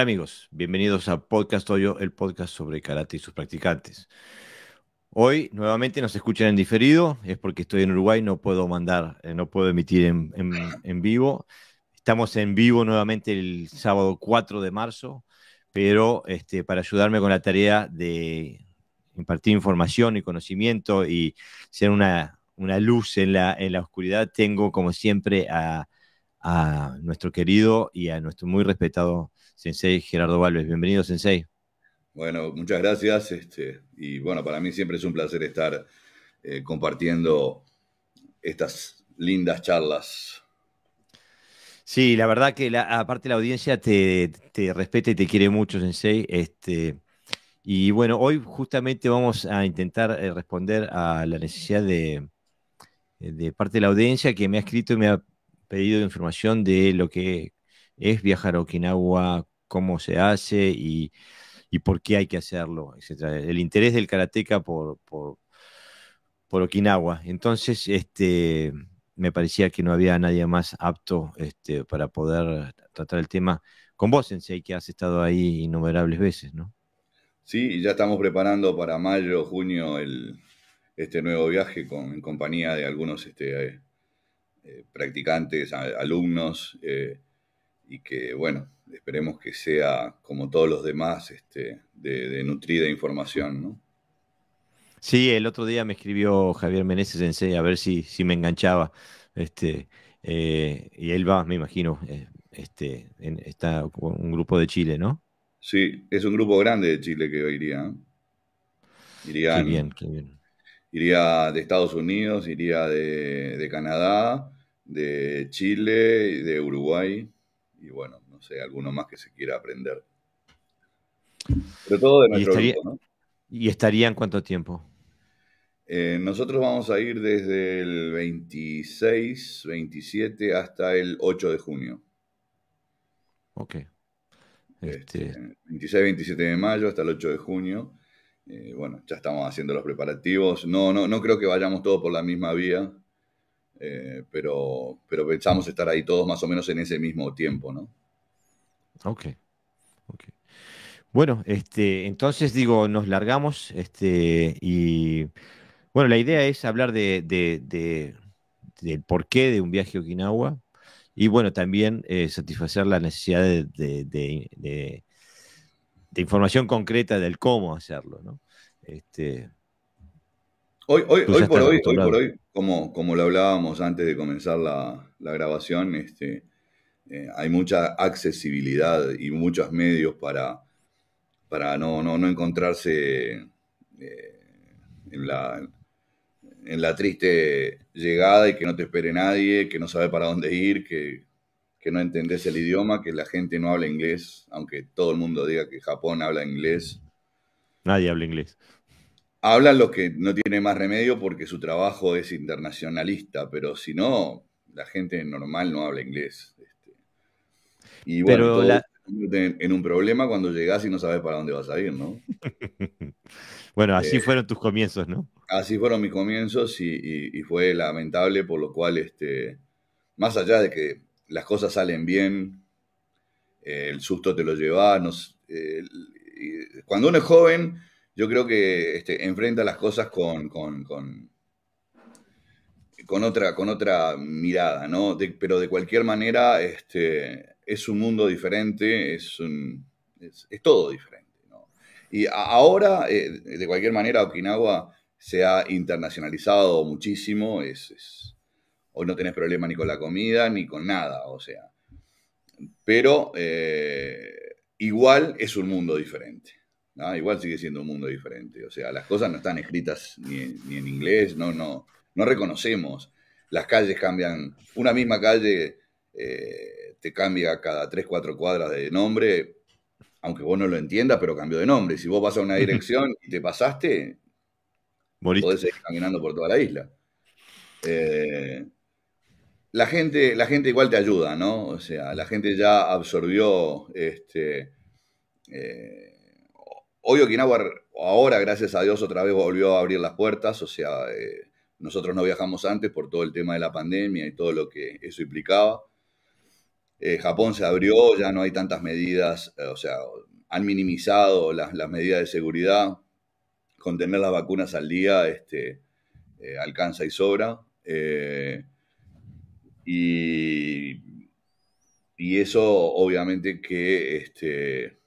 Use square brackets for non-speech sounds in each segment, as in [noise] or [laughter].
amigos, bienvenidos a Podcast Hoyo, el podcast sobre karate y sus practicantes. Hoy nuevamente nos escuchan en diferido, es porque estoy en Uruguay, no puedo mandar, eh, no puedo emitir en, vivo. Estamos en vivo nuevamente el sábado 4 de marzo, pero este, para ayudarme con la tarea de impartir información y conocimiento y ser una, luz en la, oscuridad, tengo como siempre a, a nuestro querido y a nuestro muy respetado Sensei Gerardo Valves. Bienvenido, Sensei. Bueno, muchas gracias. Este, y bueno, para mí siempre es un placer estar eh, compartiendo estas lindas charlas. Sí, la verdad que la, aparte la audiencia te, respeta y te quiere mucho, Sensei. Este, y bueno, hoy justamente vamos a intentar eh, responder a la necesidad de, de parte de la audiencia que me ha escrito y me ha pedido información de lo que es viajar a Okinawa, cómo se hace y, por qué hay que hacerlo, etc. El interés del karateca por, por, Okinawa. Entonces, este, me parecía que no había nadie más apto este, para poder tratar el tema con vos, Sensei, que has estado ahí innumerables veces, ¿no? Sí, ya estamos preparando para mayo, junio este nuevo viaje en compañía de algunos este, eh, eh, practicantes, alumnos. Eh, y que, bueno, esperemos que sea como todos los demás, este, de, nutrida información, ¿no? Sí, el otro día me escribió Javier Meneses en a ver si, si me enganchaba. Este, eh, y él va, me imagino, eh, este, está este, está un grupo de Chile, ¿no? Sí, es un grupo grande de Chile que iría. ¿eh? bien, Iría de Estados Unidos, iría de, de Canadá, de Chile, de Uruguay y bueno, no sé, alguno más que se quiera aprender. Sobre todo de nuestro ¿Y estaría, en cuánto tiempo? Eh, nosotros vamos a ir desde el 26, 27 hasta el 8 de junio. Ok. 26, este 27 este, de mayo hasta el 8 de junio. Eh, bueno, ya estamos haciendo los preparativos. No, no, no creo que vayamos todos por la misma vía. Eh, pero, pero pensamos estar ahí todos más o menos en ese mismo tiempo, ¿no? Ok, okay. Bueno, este, entonces digo, nos largamos este, y bueno, la idea es hablar de, de, del porqué de un viaje a Okinawa y bueno, también eh, satisfacer la necesidad de, información concreta del cómo hacerlo, ¿no? Este, Hoy, por hoy, como, lo hablábamos antes de comenzar la, grabación, este, eh, hay mucha accesibilidad y muchos medios para, para no, no, encontrarse eh, en, la, triste llegada y que no te espere nadie, que no sabe para dónde ir, que, que no entendés el idioma, que la gente no habla inglés, aunque todo el mundo diga que Japón habla inglés. Nadie habla inglés hablan los que no tienen más remedio porque su trabajo es internacionalista, pero si no, la gente normal no habla inglés. Este. Y bueno, pero en, un problema cuando llegas y no sabes para dónde vas a ir, ¿no? [laughs] bueno, así eh, fueron tus comienzos, ¿no? Así fueron mis comienzos y, fue lamentable, por lo cual, este, más allá de que las cosas salen bien, eh, el susto te lo lleva, eh, cuando uno es joven yo creo que este, enfrenta las cosas con, otra, mirada, pero de cualquier manera, este, es un mundo diferente, es, todo diferente. Y ahora, eh, de cualquier manera, Okinawa se ha internacionalizado muchísimo, hoy no tenés problema ni con la comida ni con nada, o sea. Pero eh, igual es un mundo diferente igual sigue siendo un mundo diferente. O sea, las cosas no están escritas ni en, inglés, no, no, no reconocemos. Las calles cambian, una misma calle eh, te cambia cada 3, 4 cuadras de nombre, aunque vos no lo entiendas, pero cambió de nombre. Si vos vas a una [laughs] dirección y te pasaste, Moriste. podés seguir caminando por toda la isla. Eh, la, gente, la gente igual te ayuda, ¿no? O sea, la gente ya absorbió este, eh, Hoy Okinawa, ahora, gracias a Dios, otra vez volvió a abrir las puertas, o sea, eh, nosotros no viajamos antes por todo el tema de la pandemia y todo lo que eso implicaba. Eh, Japón se abrió, ya no hay tantas medidas, eh, o sea, han minimizado las, medidas de seguridad, con tener las vacunas al día este, alcanza y sobra. Y, y, eso obviamente que este,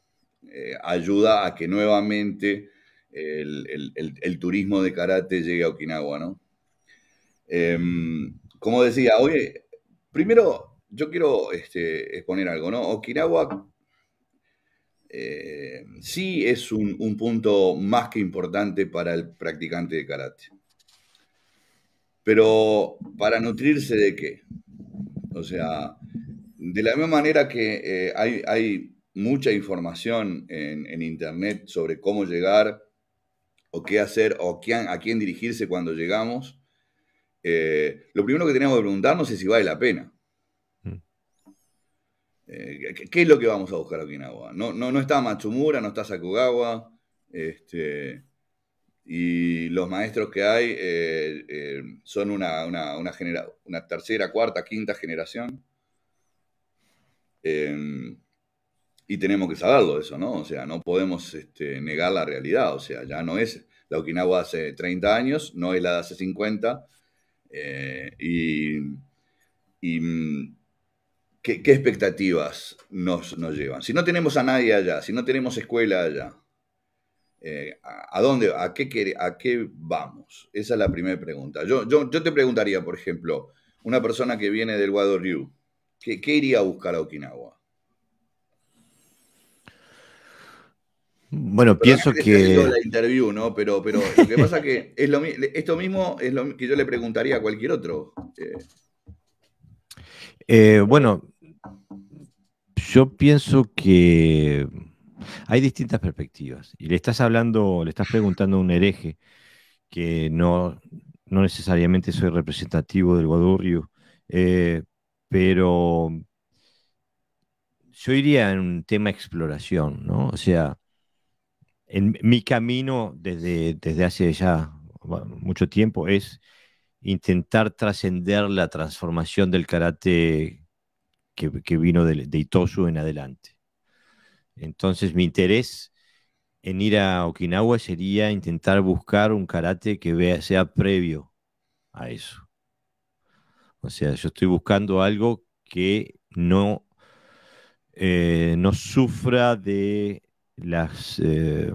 eh, ayuda a que nuevamente el, turismo de karate llegue a Okinawa, ¿no? Em, como decía, oye, primero yo quiero este, exponer algo, ¿no? Okinawa eh, sí es un, punto más que importante para el practicante de karate. Pero para nutrirse de qué? O sea, de la misma manera que eh, hay, hay mucha información en, Internet sobre cómo llegar o qué hacer o a quién dirigirse cuando llegamos, eh, lo primero que tenemos que preguntarnos es si vale la pena. Mm. Eh, ¿Qué es lo que vamos a buscar aquí en No, no, no está Matsumura, no está Sakugawa, este, y los maestros que hay eh, son una, tercera, cuarta, quinta generación. Em, y tenemos que saberlo eso, ¿no? O sea, no podemos este, negar la realidad, o sea, ya no es la Okinawa hace 30 años, no es la de hace 50, eh, y, mm, ¿qué, expectativas nos, llevan? Si no tenemos a nadie allá, si no tenemos escuela allá, eh, ¿a, dónde, a qué, a qué vamos? Esa es la primera pregunta. Yo, yo, yo te preguntaría, por ejemplo, una persona que viene del Guadalupe, ¿qué, ¿qué iría a buscar a Okinawa? Bueno, pienso que. La interview, ¿no? Pero, pero lo que pasa que es que esto mismo es lo que yo le preguntaría a cualquier otro. Eh. Eh, bueno, yo pienso que hay distintas perspectivas. Y le estás hablando, le estás preguntando a un hereje que no, necesariamente soy representativo del Guadurrio, eh, pero yo iría en un tema exploración, ¿no? O sea, en mi camino desde, desde hace ya mucho tiempo es intentar trascender la transformación del karate que, vino de, Itosu en adelante. Entonces mi interés en ir a Okinawa sería intentar buscar un karate que sea previo a eso. O sea, yo estoy buscando algo que no, eh, no sufra de las eh,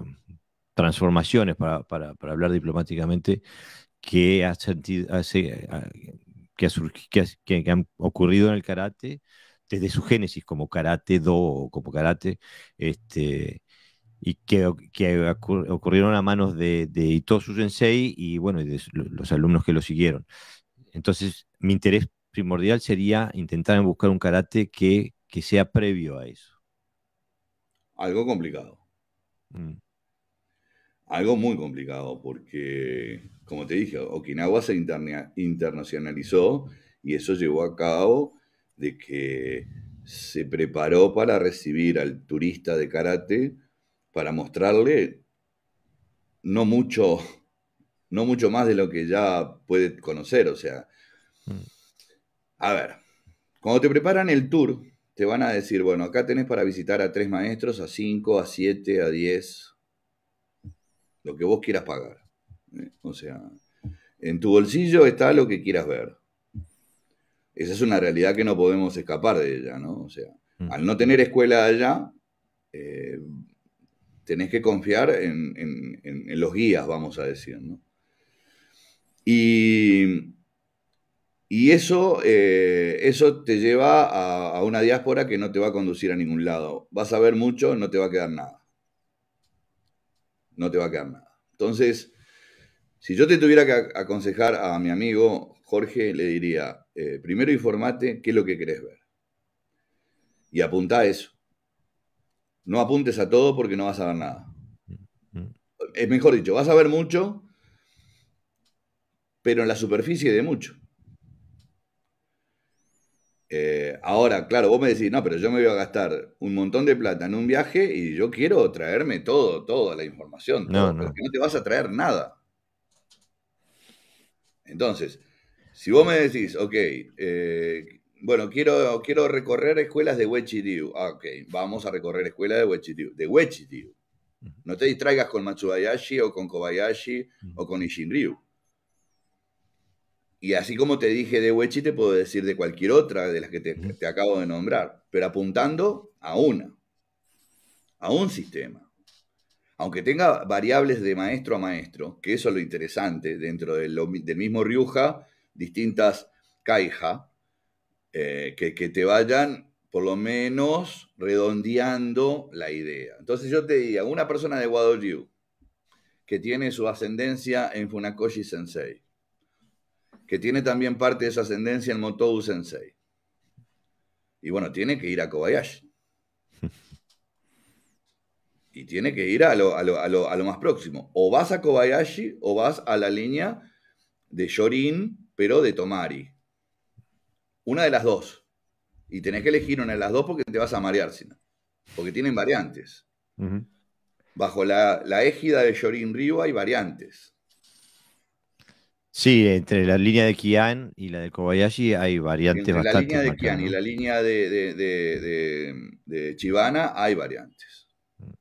transformaciones, para, hablar diplomáticamente, que, ha sentido, que, han ocurrido en el karate desde su génesis como karate do o como karate, este, y que, ocurrieron a manos de, de Itosu Sensei y bueno, de los alumnos que lo siguieron. Entonces, mi interés primordial sería intentar buscar un karate que sea previo a eso. Algo complicado. Mm. Algo muy complicado porque, como te dije, Okinawa se internacionalizó y eso llevó a cabo de que se preparó para recibir al turista de karate para mostrarle no mucho, no mucho más de lo que ya puede conocer. O sea, mm. a ver, cuando te preparan el tour, te van a decir, bueno, acá tenés para visitar a tres maestros, a cinco, a siete, a diez, lo que vos quieras pagar. ¿eh? O sea, en tu bolsillo está lo que quieras ver. Esa es una realidad que no podemos escapar de ella, ¿no? O sea, mm. al no tener escuela allá, eh, tenés que confiar en, en, los guías, vamos a decir, ¿no? Y y eso, eh, eso te lleva a, una diáspora que no te va a conducir a ningún lado. Vas a ver mucho, no te va a quedar nada. No te va a quedar nada. Entonces, si yo te tuviera que aconsejar a mi amigo Jorge, le diría, eh, primero informate qué es lo que querés ver. Y apunta a eso. No apuntes a todo porque no vas a ver nada. Mm, mm. Es eh, mejor dicho, vas a ver mucho, pero en la superficie de mucho. Eh, ahora, claro, vos me decís, no, pero yo me voy a gastar un montón de plata en un viaje y yo quiero traerme todo, toda la información. no, no. Porque no te vas a traer nada. Entonces, si vos me decís, ok, eh, bueno, quiero, quiero recorrer escuelas de Wechitiu, Ah, ok, vamos a recorrer escuelas de Wechitiu. De No te distraigas con Matsubayashi o con Kobayashi o con Ishinryu. Y así como te dije de Wechi, te puedo decir de cualquier otra de las que te, acabo de nombrar, pero apuntando a una, a un sistema. Aunque tenga variables de maestro a maestro, que eso es lo interesante, dentro del, mismo Ryuja, distintas Kaiha, eh, que, que te vayan por lo menos redondeando la idea. Entonces yo te diría, una persona de Wado Ryu, que tiene su ascendencia en Funakoshi Sensei, que tiene también parte de esa ascendencia en Motobu Sensei. Y bueno, tiene que ir a Kobayashi. [laughs] Y tiene que ir a lo, más próximo. O vas a Kobayashi o vas a la línea de Yorin, pero de Tomari. Una de las dos. Y tenés que elegir una de las dos porque te vas a marear, sino. Porque tienen variantes. Bajo la, la égida de Yorin Ryu hay variantes. Sí, entre la línea de Kian y la de Kobayashi hay variantes entre La línea de Kian y la línea de, Chivana Chibana hay variantes. Mm.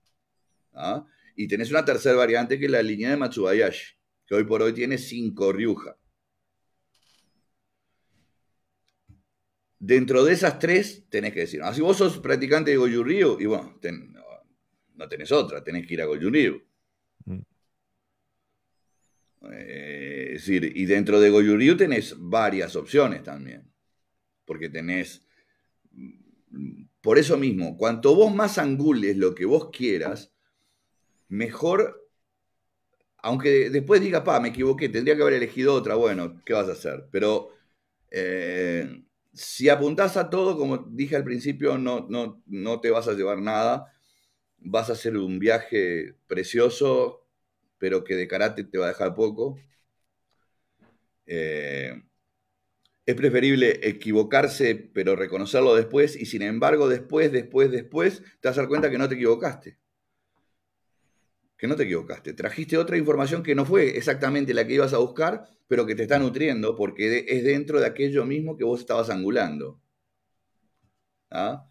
¿ah? Y tenés una tercera variante que es la línea de Matsubayashi, que hoy por hoy tiene cinco riuja. Dentro de esas tres tenés que decir, así ah, si vos sos practicante de Goju Ryu, y bueno, no, tenés otra, tenés que ir a Goju Ryu. Eh, es decir, y dentro de Goyuriu tenés varias opciones también, porque tenés, mm, por eso mismo, cuanto vos más angules lo que vos quieras, mejor, aunque después diga, pa, me equivoqué, tendría que haber elegido otra, bueno, ¿qué vas a hacer? Pero eh, si apuntás a todo, como dije al principio, no, no, no te vas a llevar nada, vas a hacer un viaje precioso pero que de karate te va a dejar poco. Eh, es preferible equivocarse, pero reconocerlo después, y sin embargo, después, después, después, te vas a dar cuenta que no te equivocaste. Que no te equivocaste. Trajiste otra información que no fue exactamente la que ibas a buscar, pero que te está nutriendo porque es dentro de aquello mismo que vos estabas angulando. ¿Ah?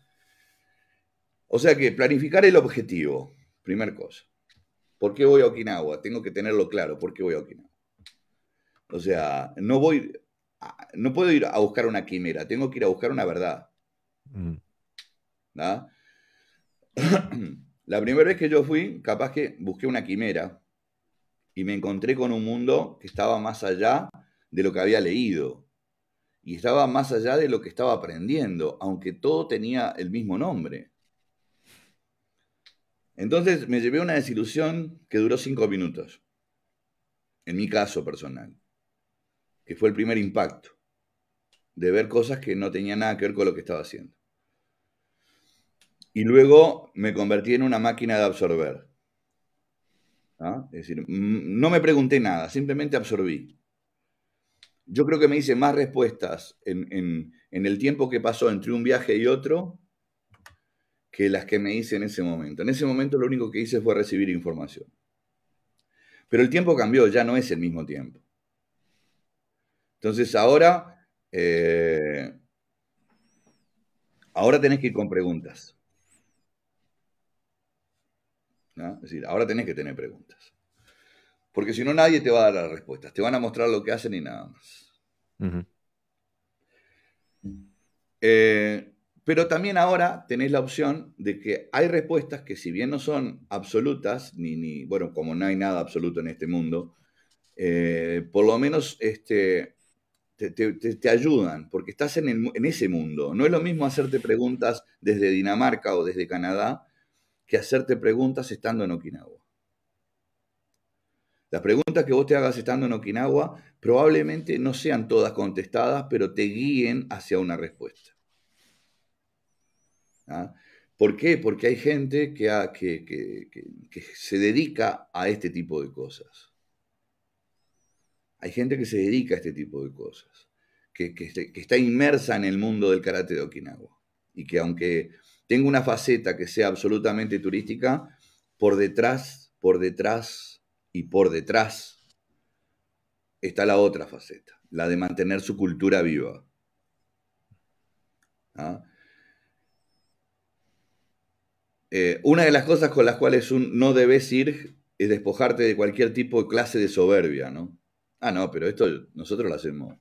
O sea que planificar el objetivo, primer cosa. ¿Por qué voy a Okinawa? Tengo que tenerlo claro, ¿por qué voy a Okinawa? O sea, no voy, no puedo ir a buscar una quimera, tengo que ir a buscar una verdad. Mm. ¿Ah? [clears throat] La primera vez que yo fui, capaz que busqué una quimera y me encontré con un mundo que estaba más allá de lo que había leído y estaba más allá de lo que estaba aprendiendo, aunque todo tenía el mismo nombre. Entonces me llevé una desilusión que duró cinco minutos, en mi caso personal, que fue el primer impacto de ver cosas que no tenían nada que ver con lo que estaba haciendo. Y luego me convertí en una máquina de absorber. ¿ah? Es decir, no me pregunté nada, simplemente absorbí. Yo creo que me hice más respuestas en el tiempo que pasó entre un viaje y otro que las que me hice en ese momento. En ese momento lo único que hice fue recibir información. Pero el tiempo cambió, ya no es el mismo tiempo. Entonces ahora, eh, ahora tenés que ir con preguntas. Es decir, ahora tenés que tener preguntas. Porque si no, nadie te va a dar las respuestas. Te van a mostrar lo que hacen y nada más. Pero también ahora tenés la opción de que hay respuestas que si bien no son absolutas, ni, ni bueno, como no hay nada absoluto en este mundo, eh, por lo menos este, te, ayudan, porque estás en, en ese mundo. No es lo mismo hacerte preguntas desde Dinamarca o desde Canadá que hacerte preguntas estando en Okinawa. Las preguntas que vos te hagas estando en Okinawa probablemente no sean todas contestadas, pero te guíen hacia una respuesta. ¿ah? ¿Por qué? Porque hay gente que, que, se dedica a este tipo de cosas. Hay gente que se dedica a este tipo de cosas, que, está inmersa en el mundo del karate de Okinawa y que aunque tenga una faceta que sea absolutamente turística, por detrás, por detrás y por detrás está la otra faceta, la de mantener su cultura viva. ¿Ah? Eh, una de las cosas con las cuales un no debes ir es despojarte de cualquier tipo de clase de soberbia, ¿no? Ah, no, pero esto nosotros lo hacemos.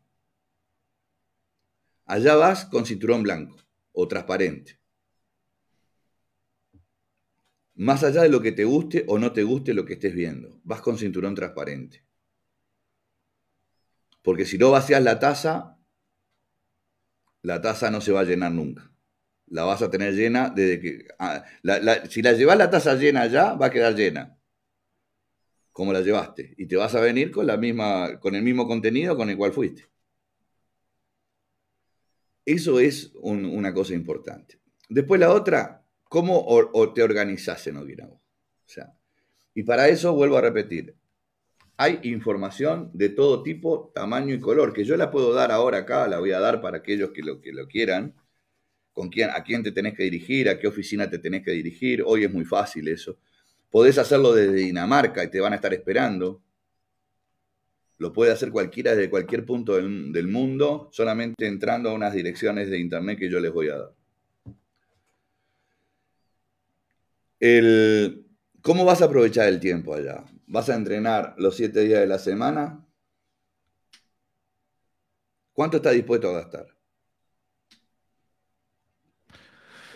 Allá vas con cinturón blanco o transparente. Más allá de lo que te guste o no te guste lo que estés viendo, vas con cinturón transparente. Porque si no vacías la taza, la taza no se va a llenar nunca la vas a tener llena desde que... Ah, si la llevas la taza llena ya, va a quedar llena. Como la llevaste. Y te vas a venir con, la misma, con el mismo contenido con el cual fuiste. Eso es una cosa importante. Después la otra, ¿cómo te organizas en Okinawa? O y para eso vuelvo a repetir, hay información de todo tipo, tamaño y color, que yo la puedo dar ahora acá, la voy a dar para aquellos que lo, que lo quieran, a quién te tenés que dirigir, a qué oficina te tenés que dirigir. Hoy es muy fácil eso. Podés hacerlo desde Dinamarca y te van a estar esperando. Lo puede hacer cualquiera desde cualquier punto del, mundo, solamente entrando a unas direcciones de internet que yo les voy a dar. ¿Cómo vas a aprovechar el tiempo allá? ¿Vas a entrenar los siete días de la semana? ¿Cuánto estás dispuesto a gastar?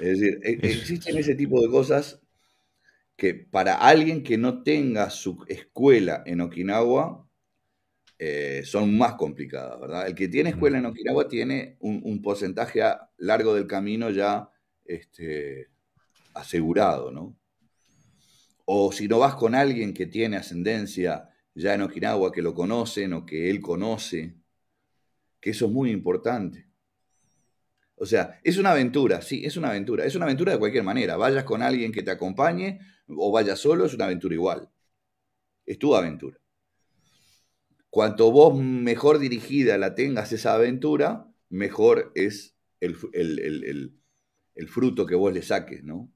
Es decir, e-, existen ese tipo de cosas que para alguien que no tenga su escuela en Okinawa, eh, son más complicadas, ¿verdad? El que tiene escuela en Okinawa tiene un, porcentaje a largo del camino ya este, asegurado, ¿no? O si no vas con alguien que tiene ascendencia ya en Okinawa, que lo conocen o que él conoce, que eso es muy importante. O sea, es una aventura, sí, es una aventura. Es una aventura de cualquier manera. Vayas con alguien que te acompañe o vayas solo, es una aventura igual. Es tu aventura. Cuanto vos mejor dirigida la tengas esa aventura, mejor es el, fruto que vos le saques, ¿no?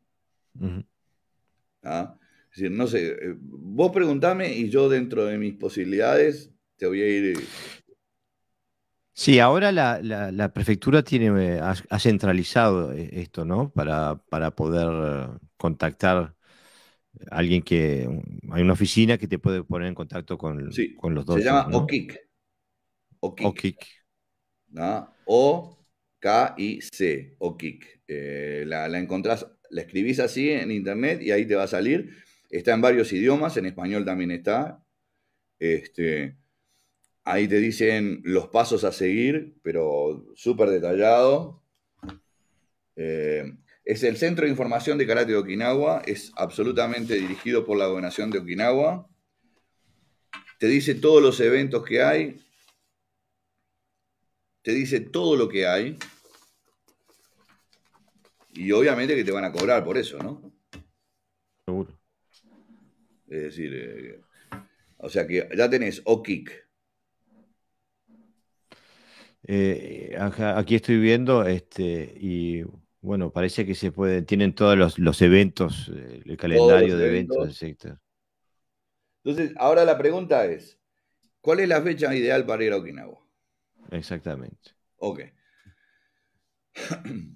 ¿Ah? Es decir, no sé, eh, vos preguntame y yo dentro de mis posibilidades te voy a ir eh, Sí, ahora la, la, prefectura tiene, eh, ha, centralizado eh, esto, ¿no? Para, para poder contactar a alguien que. Hay una oficina que te puede poner en contacto con, con los dos. Se llama ¿no? OKIC. OKIC. o k O-K-I-C. OKIC. Eh, la, la encontrás, la escribís así en internet y ahí te va a salir. Está en varios idiomas, en español también está. Este. Ahí te dicen los pasos a seguir, pero súper detallado. Eh, es el Centro de Información de Karate de Okinawa, es absolutamente dirigido por la gobernación de Okinawa. Te dice todos los eventos que hay, te dice todo lo que hay. Y obviamente que te van a cobrar por eso, ¿no? Seguro. Es decir, eh, o sea que ya tenés OKIC, eh, aquí estoy viendo, este, y bueno, parece que se puede, tienen todos los, eventos, eh, el calendario de eventos. del sector. Entonces, ahora la pregunta es, ¿cuál es la fecha ideal para ir a Okinawa? Exactamente. Ok. [clears throat]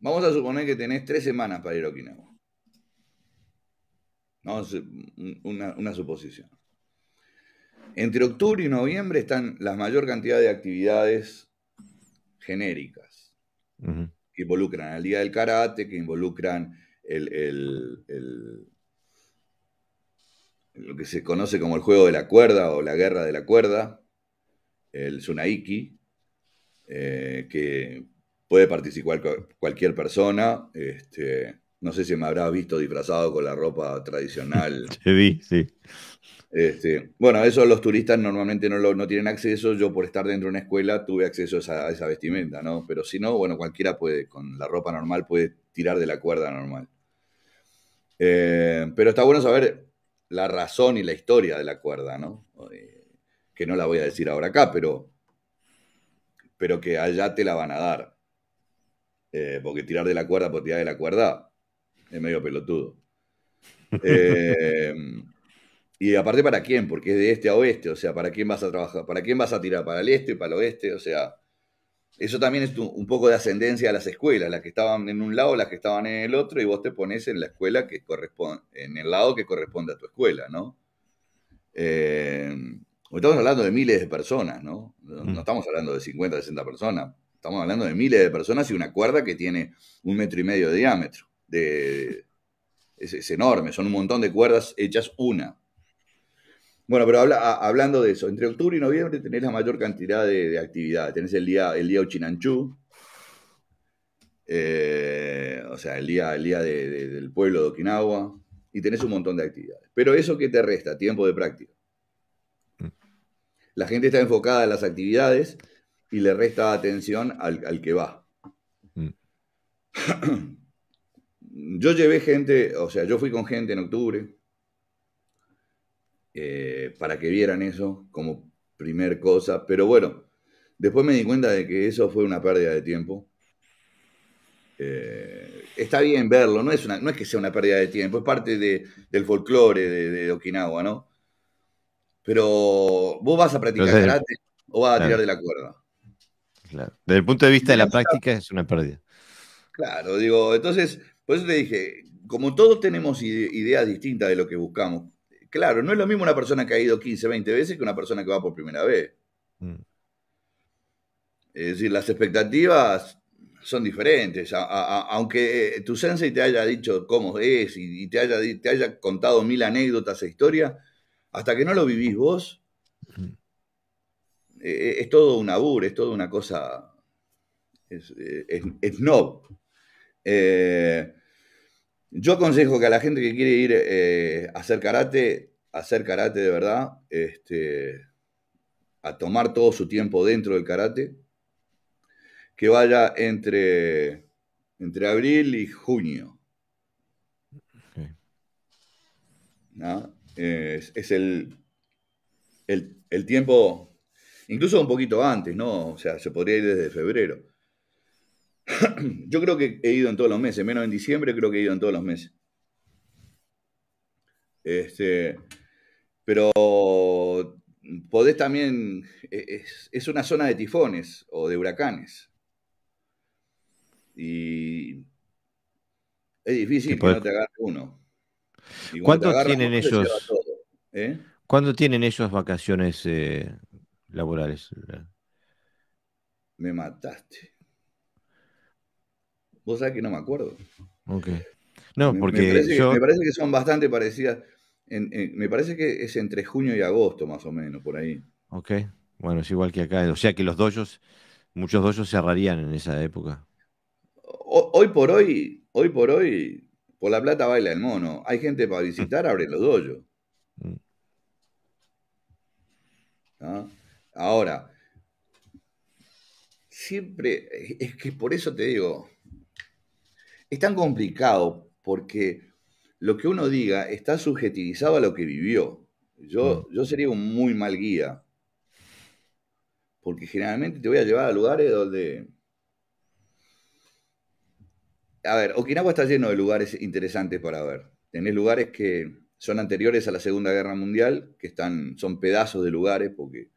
Vamos a suponer que tenés tres semanas para ir a Okinawa. una, una suposición. Entre octubre y noviembre están la mayor cantidad de actividades genéricas que involucran al Día del Karate, que involucran lo que se conoce como el juego de la cuerda o la guerra de la cuerda, el Sunaiki, eh, que puede participar cualquier persona. Este, no sé si me habrá visto disfrazado con la ropa tradicional. [laughs] Te sí. Este, bueno, eso los turistas normalmente no, no tienen acceso. Yo por estar dentro de una escuela tuve acceso a esa, vestimenta, ¿no? Pero si no, bueno, cualquiera puede, con la ropa normal puede tirar de la cuerda normal. Eh, pero está bueno saber la razón y la historia de la cuerda, ¿no? Eh, que no la voy a decir ahora acá, pero, pero que allá te la van a dar. Eh, porque tirar de la cuerda por tirar de la cuerda es medio pelotudo. [laughs] Eh, y aparte, ¿para quién? Porque es de este a oeste, o sea, ¿para quién vas a trabajar? ¿Para quién vas a tirar? ¿Para el este, y para el oeste? O sea, eso también es un poco de ascendencia a las escuelas, las que estaban en un lado, las que estaban en el otro, y vos te pones en la escuela que corresponde, en el lado que corresponde a tu escuela, ¿no? Eh, estamos hablando de miles de personas, ¿no? No mm. estamos hablando de 50, 60 personas, estamos hablando de miles de personas y una cuerda que tiene un metro y medio de diámetro. es enorme, son un montón de cuerdas hechas una. Bueno, pero hablando de eso, entre octubre y noviembre tenés la mayor cantidad de, actividades. Tenés el día, el día Ochinanchú, eh, o sea, el día, el día del pueblo de Okinawa, y tenés un montón de actividades. Pero eso que te resta, tiempo de práctica. La gente está enfocada en las actividades y le resta atención al, que va. Mm. Yo llevé gente, o sea, yo fui con gente en octubre, eh, para que vieran eso como primer cosa. Pero bueno, después me di cuenta de que eso fue una pérdida de tiempo. Eh, está bien verlo, no es, una, no es que sea una pérdida de tiempo, es parte del folclore de, Okinawa, ¿no? Pero vos vas a practicar karate o vas a tirar de la cuerda. Desde el punto de vista de la práctica es una pérdida. Claro, digo, entonces, por eso te dije, como todos tenemos ideas distintas de lo que buscamos, Claro, no es lo mismo una persona que ha ido 15, 20 veces que una persona que va por primera vez. Mm. Es decir, las expectativas son diferentes. aunque eh, tu sensei te haya dicho cómo es y, te, haya, contado mil anécdotas e historias, hasta que no lo vivís vos, mm. eh, eh, es todo un abur, es todo una cosa. Es, es no. Eh, yo aconsejo que a la gente que quiere ir eh, a hacer karate, a hacer karate de verdad, este, a tomar todo su tiempo dentro del karate, que vaya entre, entre abril y junio. Es, el, el, el tiempo, incluso un poquito antes, ¿no? O sea, se podría ir desde febrero [clears throat] Yo creo que he ido en todos los meses, menos en diciembre, creo que he ido en todos los meses. Este, pero podés también, e, es, una zona de tifones o de huracanes. Y es difícil que no te uno. ¿eh? ¿Cuánto tienen ellos? ¿Cuándo tienen ellos vacaciones eh, laborales? Me mataste. Vos sabés que no me acuerdo. Ok. No, porque. Me parece, que, son bastante parecidas. me parece que es entre junio y agosto, más o menos, por ahí. Ok. Bueno, es igual que acá. O sea que los doyos, muchos doyos cerrarían en esa época. hoy por hoy, hoy por hoy, por la plata baila el mono. Hay gente para mm. visitar, abre los doyos. Mm. ¿Ah? Ahora, siempre, es que por eso te digo, es tan complicado porque lo que uno diga está subjetivizado a lo que vivió. Yo, mm. yo sería un muy mal guía, porque generalmente te voy a llevar a lugares donde... A ver, Okinawa está lleno de lugares interesantes para ver. Tenés lugares que son anteriores a la Segunda Guerra Mundial, que están, son pedazos de lugares, porque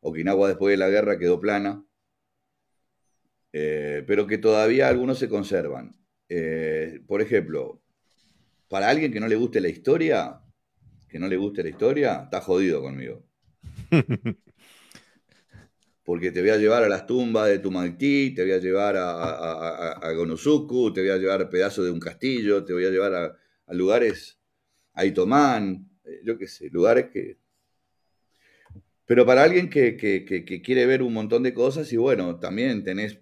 Okinawa después de la guerra quedó plana, eh, pero que todavía algunos se conservan. Eh, por ejemplo, para alguien que no le guste la historia, que no le guste la historia, está jodido conmigo. [laughs] Porque te voy a llevar a las tumbas de Tumantí, te voy a llevar a, Gonosuku, te voy a llevar a pedazos de un castillo, te voy a llevar a, lugares, a Itomán, eh, yo qué sé, lugares que... Pero para alguien que, quiere ver un montón de cosas y bueno, también tenés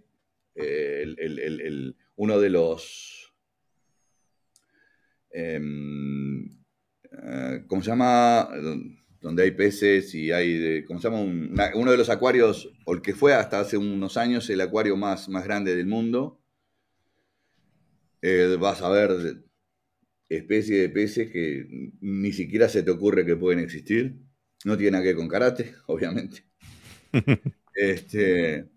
eh, el uno de los... Em, eh, ¿Cómo se llama? Donde hay peces y hay... ¿Cómo se llama? uno de los acuarios, o el que fue hasta hace unos años el acuario más, más grande del mundo. Eh, vas a ver especies de peces que ni siquiera se te ocurre que pueden existir. No tiene que con karate, [laughs] obviamente. [laughs] este,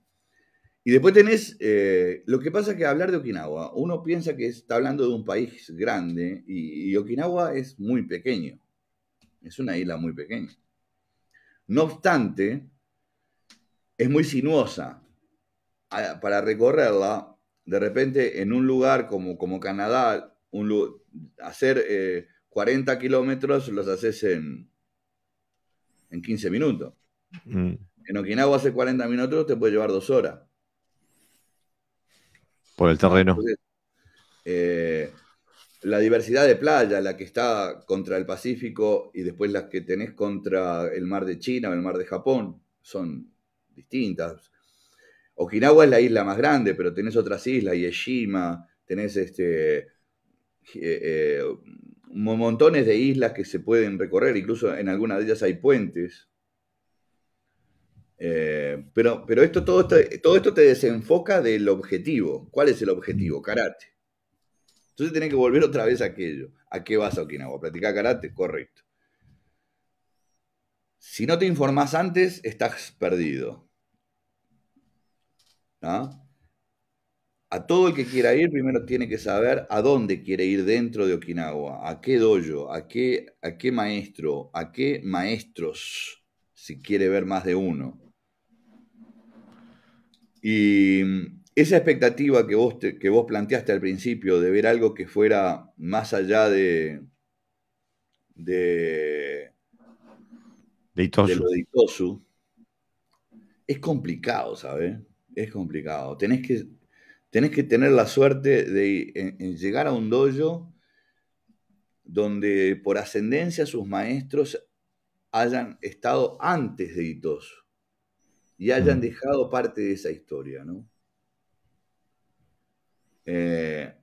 y después tenés, eh, lo que pasa es que hablar de Okinawa, uno piensa que está hablando de un país grande y, Okinawa es muy pequeño, es una isla muy pequeña. No obstante, es muy sinuosa. Para recorrerla, de repente en un lugar como, como Canadá, hacer 40 eh, kilómetros los haces en, en 15 minutos. Mm. En Okinawa hace 40 minutos te puede llevar dos horas. Por el terreno. Eh, la diversidad de playa, la que está contra el Pacífico y después las que tenés contra el mar de China o el mar de Japón, son distintas. Okinawa es la isla más grande, pero tenés otras islas, Yeshima, tenés este, eh, eh, montones de islas que se pueden recorrer, incluso en algunas de ellas hay puentes eh, pero, pero esto, todo, esto, todo esto te desenfoca del objetivo. ¿Cuál es el objetivo? Mm. Karate. Entonces tienes que volver otra vez a aquello. ¿A qué vas a Okinawa? ¿Practicar karate? Correcto. Si no te informás antes, estás perdido. ¿Ah? A todo el que quiera ir, primero tiene que saber a dónde quiere ir dentro de Okinawa, a qué dojo, a qué, a qué maestro, a qué maestros, si quiere ver más de uno. Y mm, esa expectativa que vos, que vos planteaste al principio de ver algo que fuera más allá de. de. de, Itosu. es complicado, ¿sabes? Es complicado. Tenés que, que tener la suerte de llegar a un dojo donde por ascendencia sus maestros hayan estado antes de Itosu y hayan mm. dejado parte de esa historia, ¿no? Eh,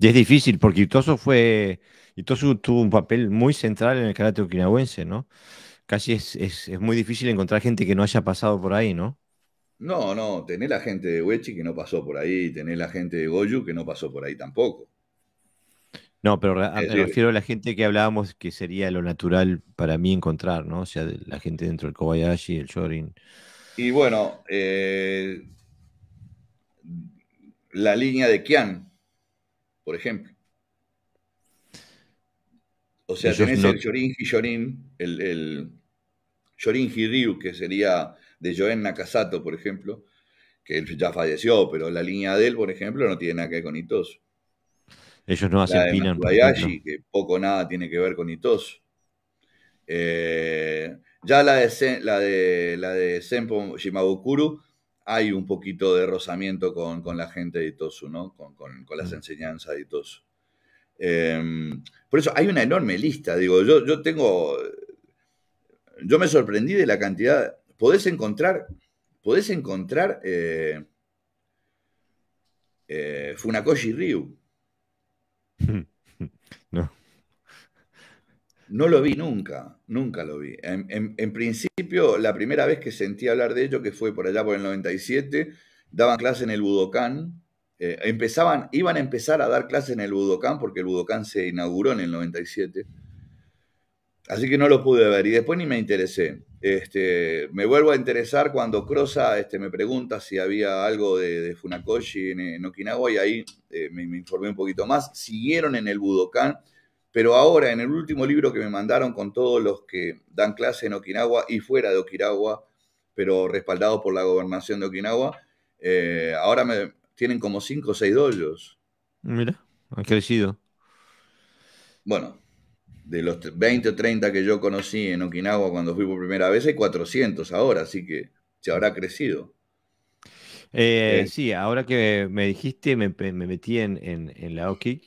y es difícil porque Itoso fue. Itoso tuvo un papel muy central en el carácter okinawense, ¿no? Casi es, muy difícil encontrar gente que no haya pasado por ahí, ¿no? No, no, tenés la gente de Huechi que no pasó por ahí, tenés la gente de Goyu que no pasó por ahí tampoco. No, pero me refiero a la gente que hablábamos que sería lo natural para mí encontrar, ¿no? O sea, la gente dentro del Kobayashi, el Shorin. Y bueno, eh, la línea de Kian, por ejemplo. O sea, tenés el Shorinji Shorin, el, el Ryu, que sería de Joen Nakasato, por ejemplo, que él ya falleció, pero la línea de él, por ejemplo, no tiene nada que ver ellos no hacen pina. que poco nada tiene que ver con Itosu. Eh, ya la de, la de, la de Senpo Shimabukuru hay un poquito de rozamiento con, la gente de Itosu, ¿no? Con, las mm. enseñanzas de Itosu. Em, por eso hay una enorme lista. Digo, yo, yo tengo. Yo me sorprendí de la cantidad. Podés encontrar. Podés encontrar. Eh, eh, Funakoshi Ryu. [laughs] no. No lo vi nunca, nunca lo vi. En, principio, la primera vez que sentí hablar de ello, que fue por allá por el 97, daban clase en el Budokan. Eh, empezaban, iban a empezar a dar clase en el Budokan, porque el Budokan se inauguró en el 97. Así que no lo pude ver y después ni me interesé. Este, me vuelvo a interesar cuando Crosa este, me pregunta si había algo de, Funakoshi en, Okinawa y ahí eh, me, informé un poquito más. Siguieron en el Budokan, pero ahora en el último libro que me mandaron con todos los que dan clase en Okinawa y fuera de Okinawa, pero respaldados por la gobernación de Okinawa, eh, ahora me, tienen como 5 o 6 dojos. Mira, han crecido. Bueno, de los 20 o 30 que yo conocí en Okinawa cuando fui por primera vez, hay 400 ahora, así que se habrá crecido. Eh, eh, sí, ahora que me dijiste, me, metí en, en, la OKIC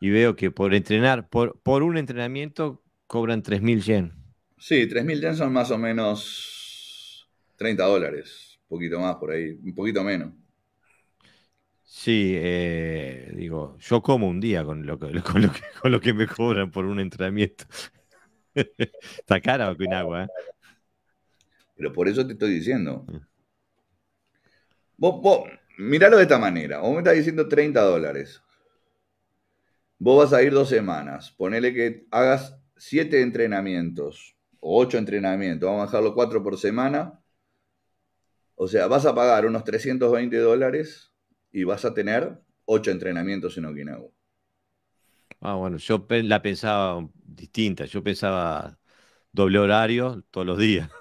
y veo que por entrenar, por, por un entrenamiento cobran 3.000 yen. Sí, 3.000 yen son más o menos 30 dólares, un poquito más por ahí, un poquito menos. Sí, eh, digo, yo como un día con lo, que, [laughs] me cobran por un entrenamiento. [laughs] Está cara con agua. ¿eh? Pero por eso te estoy diciendo. Mm. Vos, vos, miralo de esta manera. Vos me estás diciendo 30 dólares. Vos vas a ir dos semanas. Ponele que hagas siete entrenamientos o ocho entrenamientos. Vamos a dejarlo cuatro por semana. O sea, vas a pagar unos 320 dólares y vas a tener ocho entrenamientos en Okinawa. Ah, bueno, yo la pensaba distinta, yo pensaba doble horario todos los días. [laughs]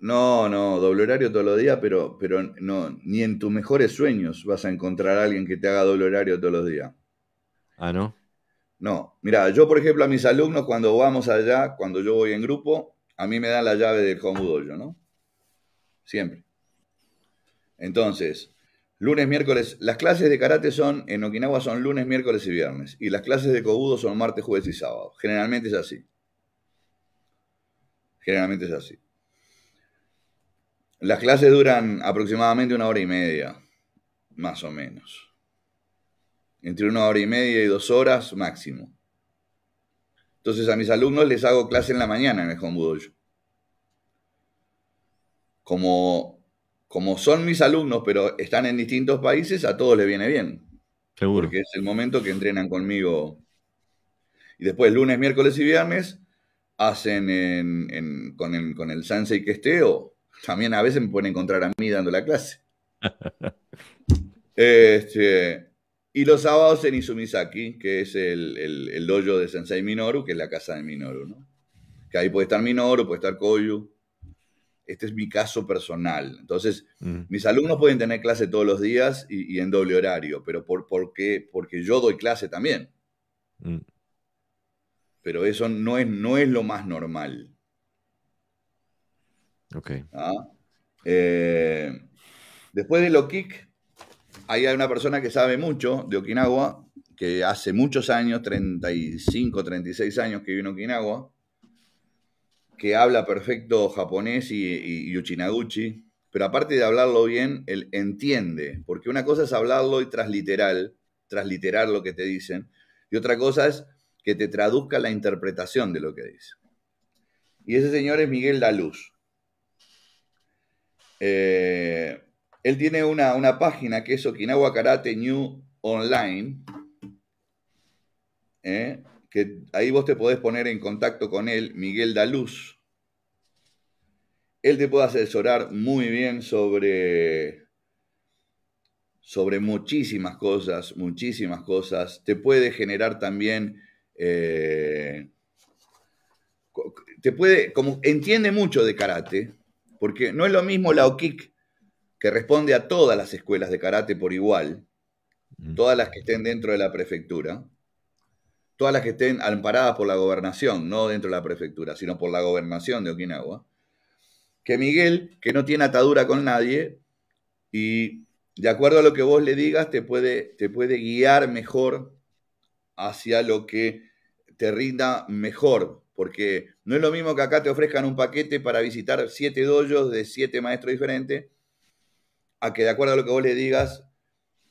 No, no, doble horario todos los días, pero, pero no, ni en tus mejores sueños vas a encontrar a alguien que te haga doble horario todos los días. Ah, ¿no? No, mira, yo por ejemplo a mis alumnos cuando vamos allá, cuando yo voy en grupo, a mí me dan la llave del yo ¿no? Siempre. Entonces, Lunes, miércoles. Las clases de karate son, en Okinawa son lunes, miércoles y viernes. Y las clases de Kobudo son martes, jueves y sábado. Generalmente es así. Generalmente es así. Las clases duran aproximadamente una hora y media, más o menos. Entre una hora y media y dos horas máximo. Entonces a mis alumnos les hago clase en la mañana en el yo Como como son mis alumnos, pero están en distintos países, a todos les viene bien. Seguro. Porque es el momento que entrenan conmigo. Y después, lunes, miércoles y viernes, hacen con, el, Sensei que esté, o también a veces me pueden encontrar a mí dando la clase. [laughs] este, y los sábados en Izumisaki, que es el, el, dojo de Sensei Minoru, que es la casa de Minoru, ¿no? Que ahí puede estar Minoru, puede estar Koyu, este es mi caso personal. Entonces, mm. mis alumnos pueden tener clase todos los días y, en doble horario, pero por, qué? porque yo doy clase también. Mm. Pero eso no es, no es lo más normal. Ok. ¿Ah? Eh, después de lo kick, hay una persona que sabe mucho de Okinawa, que hace muchos años, 35, 36 años que vive en Okinawa, que habla perfecto japonés y, Uchinaguchi, pero aparte de hablarlo bien, él entiende, porque una cosa es hablarlo y trasliterar, transliterar lo que te dicen, y otra cosa es que te traduzca la interpretación de lo que dice. Y ese señor es Miguel Daluz. Eh, él tiene una, una, página que es Okinawa Karate New Online. Eh, que ahí vos te podés poner en contacto con él, Miguel Daluz. Él te puede asesorar muy bien sobre, sobre muchísimas cosas, muchísimas cosas. Te puede generar también, eh, te puede, como entiende mucho de karate, porque no es lo mismo la OKIC, que responde a todas las escuelas de karate por igual, mm. todas las que estén dentro de la prefectura todas las que estén amparadas por la gobernación, no dentro de la prefectura, sino por la gobernación de Okinawa, que Miguel, que no tiene atadura con nadie, y de acuerdo a lo que vos le digas, te puede, te puede guiar mejor hacia lo que te rinda mejor, porque no es lo mismo que acá te ofrezcan un paquete para visitar siete doyos de siete maestros diferentes, a que de acuerdo a lo que vos le digas,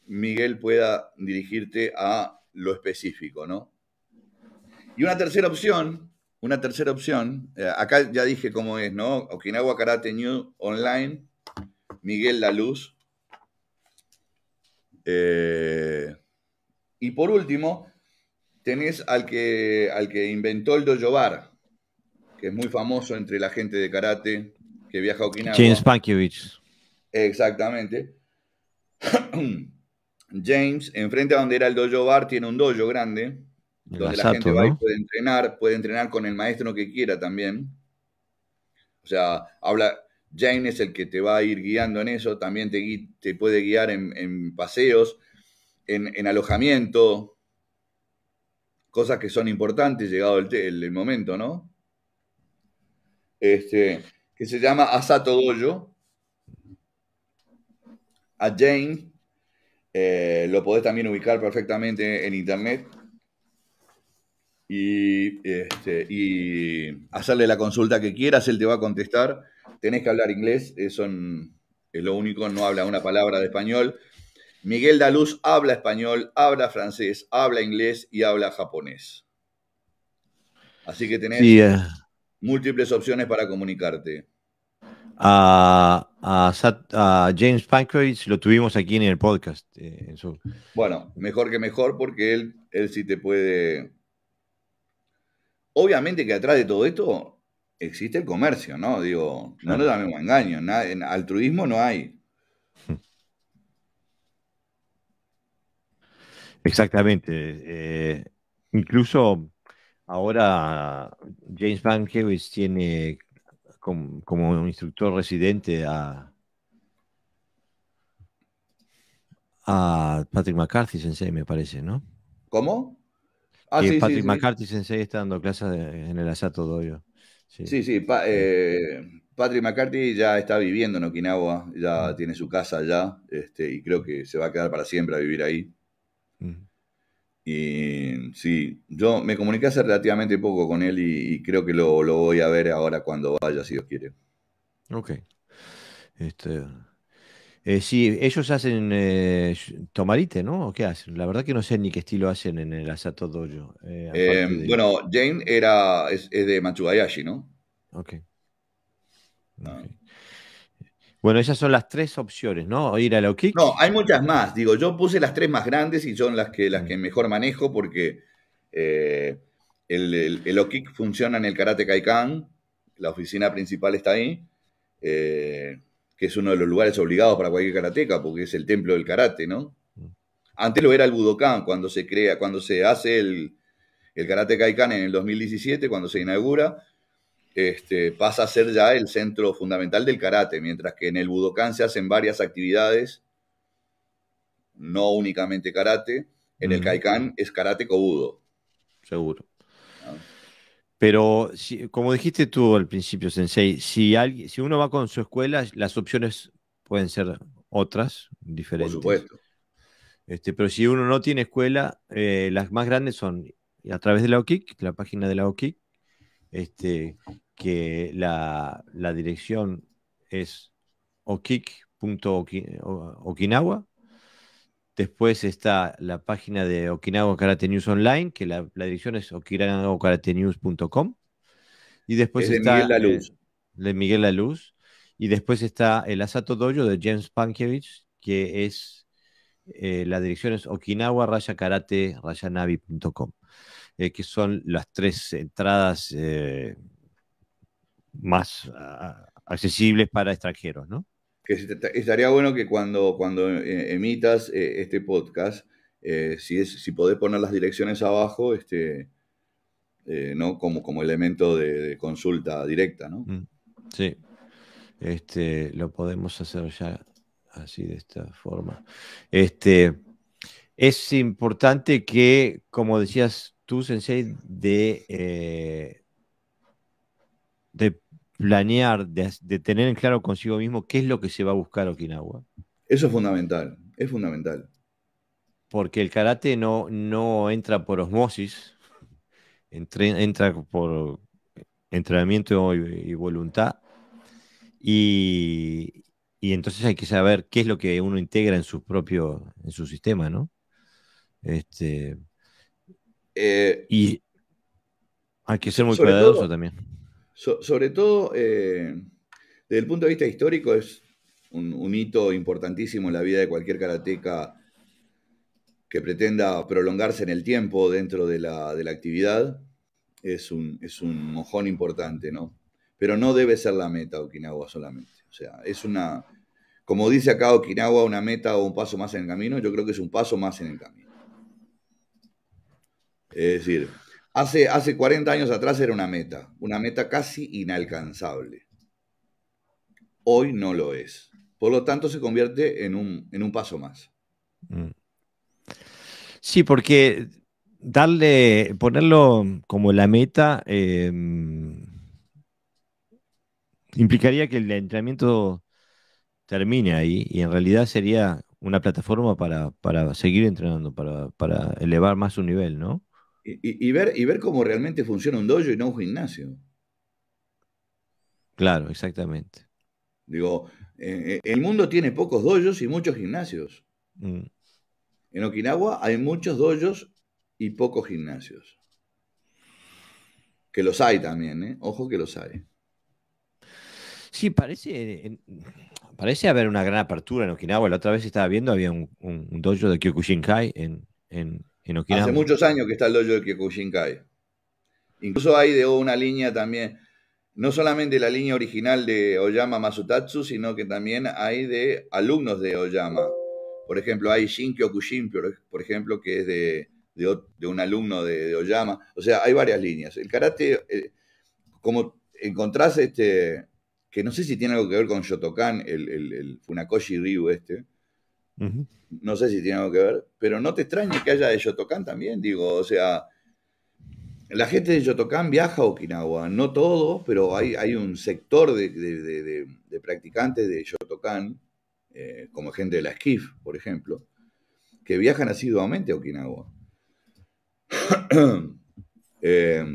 Miguel pueda dirigirte a lo específico, ¿no? Y una tercera opción, una tercera opción, eh, acá ya dije cómo es, ¿no? Okinawa Karate New Online, Miguel La Luz. Eh, y por último, tenés al que, al que inventó el dojo bar, que es muy famoso entre la gente de karate que viaja a Okinawa. James Pankiewicz. Exactamente. [clears throat] James, enfrente a donde era el dojo bar, tiene un dojo grande donde la gente puede entrenar, puede entrenar con el maestro que quiera también. O sea, habla, Jane es el que te va a ir guiando en eso, también te, te puede guiar en, paseos, en, alojamiento, cosas que son importantes llegado el, momento, ¿no? Este, que se llama Asato Dojo. A Jane eh, lo podés también ubicar perfectamente en internet y, este, y hacerle la consulta que quieras, él te va a contestar. Tenés que hablar inglés, eso eh, es lo único, no habla una palabra de español. Miguel Daluz habla español, habla francés, habla inglés y habla japonés. Así que tenés eh. múltiples opciones para comunicarte. A, James Pankowitz lo tuvimos aquí en el podcast. Eh, bueno, mejor que mejor porque él, él sí te puede Obviamente que atrás de todo esto existe el comercio, ¿no? Digo, no nos un engaño, altruismo no hay. Exactamente. Eh, incluso ahora James Van Mankiewicz tiene como, instructor residente a, a Patrick McCarthy, sensei, me parece, ¿no? ¿Cómo? Ah, Patrick McCarthy sí. Sensei está dando clases en el Asato Doyo. Sí, sí, eh, Patrick McCarthy ya está viviendo en Okinawa, ya mm. tiene su casa allá, este, y creo que se va a quedar para siempre a vivir ahí. Mm. Y sí, yo me comuniqué hace relativamente poco con él y, creo que lo, lo, voy a ver ahora cuando vaya, si Dios quiere. Ok. Este, eh, sí, ellos hacen eh, tomarite, ¿no? ¿O qué hacen? La verdad que no sé ni qué estilo hacen en el Asato Dojo. Eh, bueno, Jane era, es, de machugayashi ¿no? Ah. Ok. Bueno, esas son las tres opciones, ¿no? ir a la No, hay muchas más. Digo, yo puse las tres más grandes y son las que, las mm. que mejor manejo porque el, el, funciona en el Karate Kaikan, la oficina principal está ahí. Eh, que es uno de los lugares obligados para cualquier karateca, porque es el templo del karate, ¿no? Mm. Antes lo era el Budokan, cuando se crea, cuando se hace el, Karate Kaikan en el 2017, cuando se inaugura, este, pasa a ser ya el centro fundamental del karate, mientras que en el Budokan se hacen varias actividades, no únicamente karate, en el mm. Kaikan es karate cobudo. Seguro. Pero como dijiste tú al principio, Sensei, si, alguien, si uno va con su escuela, las opciones pueden ser otras, diferentes. Por supuesto. Este, pero si uno no tiene escuela, eh, las más grandes son a través de la OKIC, la página de la OKIC, este, que la, dirección es Okinawa. Después está la página de Okinawa Karate News Online, que la, dirección es okinawakaratenews.com. Y después de está Miguel La Luz. Eh, de Miguel La Luz. Y después está el Asato Dojo de James Pankiewicz, que es eh, la dirección es okinawa karate rayanavi.com, eh, que son las tres entradas más accesibles para extranjeros, ¿no? estaría bueno que cuando, cuando eh, emitas eh, este podcast, eh, si, si podés poner las direcciones abajo, este, ¿no? como, como elemento de, consulta directa, ¿no? Mm, sí. Este, lo podemos hacer ya así de esta forma. Este, es importante que, como decías tú, Sensei, de planear, de, tener en claro consigo mismo qué es lo que se va a buscar Okinawa. Eso es fundamental, es fundamental. Porque el karate no, no entra por osmosis, entra por entrenamiento y, voluntad. Y, entonces hay que saber qué es lo que uno integra en su propio, en su sistema, ¿no? Este, eh, y hay que ser muy cuidadoso también sobre todo, eh, desde el punto de vista histórico, es un, hito importantísimo en la vida de cualquier karateca que pretenda prolongarse en el tiempo dentro de la, actividad. Es un, es un mojón importante, ¿no? Pero no debe ser la meta Okinawa solamente. O sea, es una, como dice acá Okinawa, una meta o un paso más en el camino, yo creo que es un paso más en el camino. Es decir, Hace, 40 años atrás era una meta, una meta casi inalcanzable. Hoy no lo es. Por lo tanto, se convierte en un, en un paso más. Mm. Sí, porque darle, ponerlo como la meta em, implicaría que el entrenamiento termine ahí y en realidad sería una plataforma para, seguir entrenando, para, para elevar más su nivel, ¿no? Y, ver, y ver cómo realmente funciona un dojo y no un gimnasio. Claro, exactamente. Digo, eh, eh, el mundo tiene pocos dojos y muchos gimnasios. Mm. En Okinawa hay muchos dojos y pocos gimnasios. Que los hay también, ¿eh? Ojo que los hay. Sí, parece, parece haber una gran apertura en Okinawa. La otra vez estaba viendo, había un, dojo de Kyokushinkai en, Hace muchos años que está el dojo de Kyokushinkai. Incluso hay de una línea también, no solamente la línea original de Oyama Masutatsu, sino que también hay de alumnos de Oyama. Por ejemplo, hay Shin Kyokushin, por ejemplo, que es de, un alumno de, Oyama. O sea, hay varias líneas. El karate, eh, como encontrás este, que no sé si tiene algo que ver con Shotokan, el, el, el Funakoshi Ryu este, no sé si tiene algo que ver, pero no te extrañe que haya de Yotokan también, digo, o sea, la gente de Yotokan viaja a Okinawa, no todos, pero hay, hay un sector de, practicantes de Yotokan, eh, como gente de la Skiff, por ejemplo, que viajan asiduamente a Okinawa. [clears throat] Eh,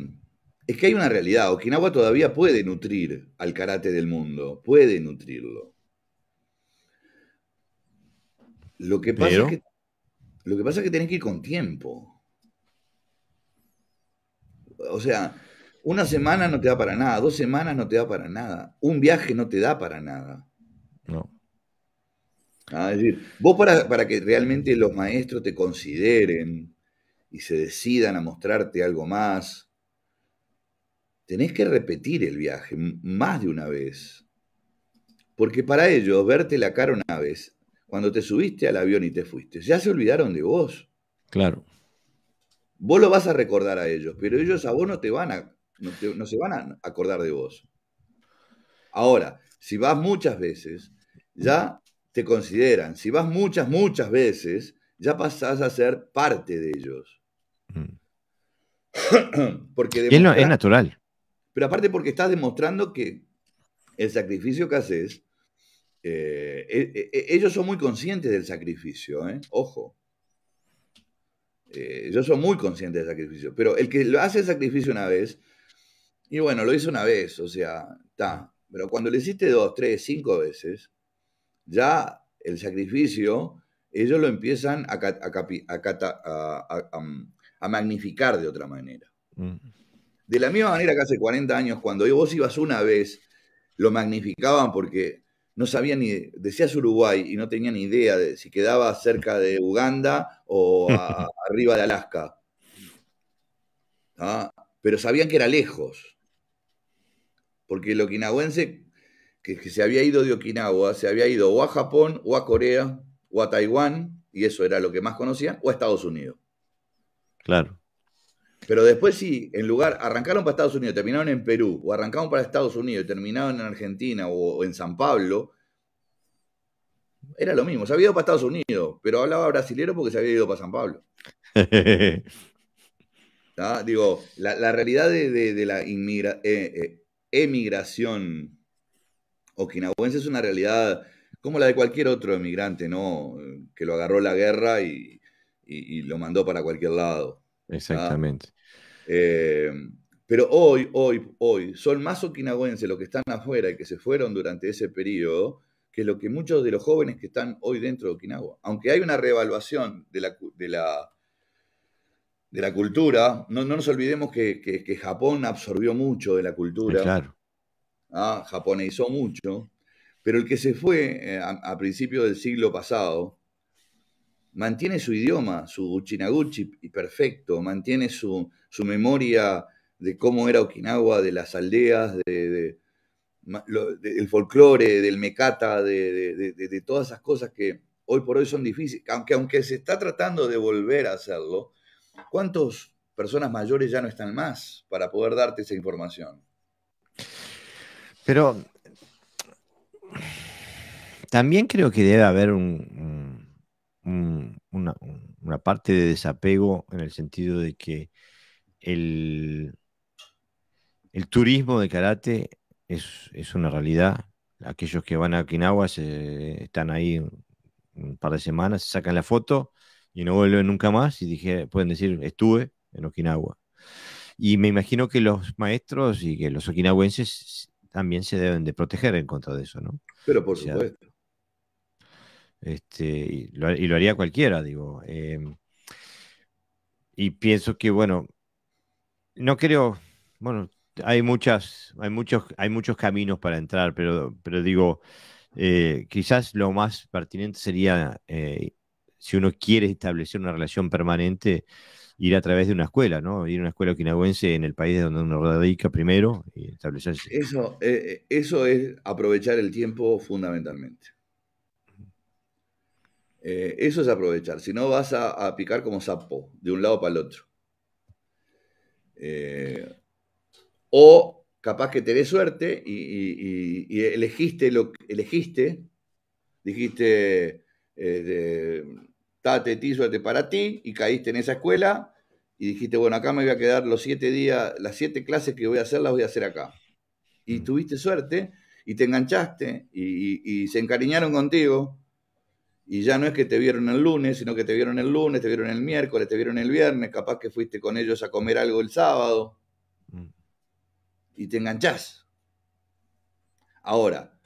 es que hay una realidad, Okinawa todavía puede nutrir al karate del mundo, puede nutrirlo. Lo que pasa, es, que, lo que, pasa que tenés que ir con tiempo. O sea, una semana no te da para nada, dos semanas no te da para nada, un viaje no te da para nada. No. Ah, decir, vos para, para que realmente los maestros te consideren y se decidan a mostrarte algo más, tenés que repetir el viaje más de una vez. Porque para ellos verte la cara una vez cuando te subiste al avión y te fuiste. Ya se olvidaron de vos. Claro. Vos lo vas a recordar a ellos, pero ellos a vos no te van a, no, se van a acordar de vos. Ahora, si vas muchas veces, ya te consideran. Si vas muchas, muchas veces, ya pasás a ser parte de ellos. Mm. [coughs] porque es, natural. Pero aparte porque estás demostrando que el sacrificio que haces eh, eh, eh, ellos son muy conscientes del sacrificio, ojo. ellos son muy conscientes del sacrificio, pero el que lo hace el sacrificio una vez, y bueno, lo hizo una vez, o sea, está. Pero cuando lo hiciste dos, tres, cinco veces, ya el sacrificio, ellos lo empiezan a, magnificar de otra manera. Mm. De la misma manera que hace 40 años, cuando vos ibas una vez, lo magnificaban porque no sabía ni, decías Uruguay y no tenía ni idea de si quedaba cerca de Uganda o [laughs] arriba de Alaska. Ah, pero sabían que era lejos, porque el okinawense que, se había ido de Okinawa se había ido o a Japón o a Corea o a Taiwán, y eso era lo que más conocían o a Estados Unidos. Claro. Pero después sí, en lugar, arrancaron para Estados Unidos, terminaron en Perú, o arrancaron para Estados Unidos, terminaron en Argentina o, en San Pablo, era lo mismo. Se había ido para Estados Unidos, pero hablaba brasilero porque se había ido para San Pablo. [laughs] ¿Ah? Digo, la, realidad de, la eh, eh, emigración okinawense es una realidad como la de cualquier otro emigrante, ¿no? Que lo agarró la guerra y, y lo mandó para cualquier lado. ¿Ah? Exactamente. Eh, pero hoy, hoy, hoy, son más okinawenses los que están afuera y que se fueron durante ese periodo que lo que muchos de los jóvenes que están hoy dentro de Okinawa. Aunque hay una reevaluación de la, de la, de la cultura, no, nos olvidemos que, Japón absorbió mucho de la eh, cultura. Claro. ¿ah? mucho. Pero el que se fue eh, a, a principios del siglo pasado, mantiene su idioma, su chinaguchi perfecto, mantiene su, memoria de cómo era Okinawa, de las aldeas, de, del folclore, del mecata, de, todas esas cosas que hoy por hoy son difíciles, aunque, aunque se está tratando de volver a hacerlo, ¿cuántas personas mayores ya no están más para poder darte esa información? Pero también creo que debe haber un, una, parte de desapego en el sentido de que el, el turismo de karate es, una realidad. Aquellos que van a Okinawa se, están ahí un, par de semanas, sacan la foto y no vuelven nunca más y dije, pueden decir, estuve en Okinawa. Y me imagino que los maestros y que los okinawenses también se deben de proteger en contra de eso, ¿no? Pero por supuesto. Este, y, lo, haría cualquiera, digo. Em, y pienso que, bueno, no creo, bueno, hay muchas, hay muchos, hay muchos caminos para entrar, pero, pero digo, eh, quizás lo más pertinente sería, eh, si uno quiere establecer una relación permanente, ir a través de una escuela, ¿no? Ir a una escuela quinagüense en el país donde uno radica primero y establecerse. Eso, eh, eso es aprovechar el tiempo fundamentalmente. Eh, eso es aprovechar, si no vas a, picar como sapo, de un lado para el otro. Eh, o capaz que tenés suerte y, elegiste lo que elegiste, dijiste, eh, tate, ti, suerte para ti, y caíste en esa escuela y dijiste, bueno, acá me voy a quedar los siete días, las siete clases que voy a hacer las voy a hacer acá. Y mm. tuviste suerte y te enganchaste y se encariñaron contigo y ya no es que te vieron el lunes, sino que te vieron el lunes, te vieron el miércoles, te vieron el viernes, capaz que fuiste con ellos a comer algo el sábado mm. y te enganchás. Ahora,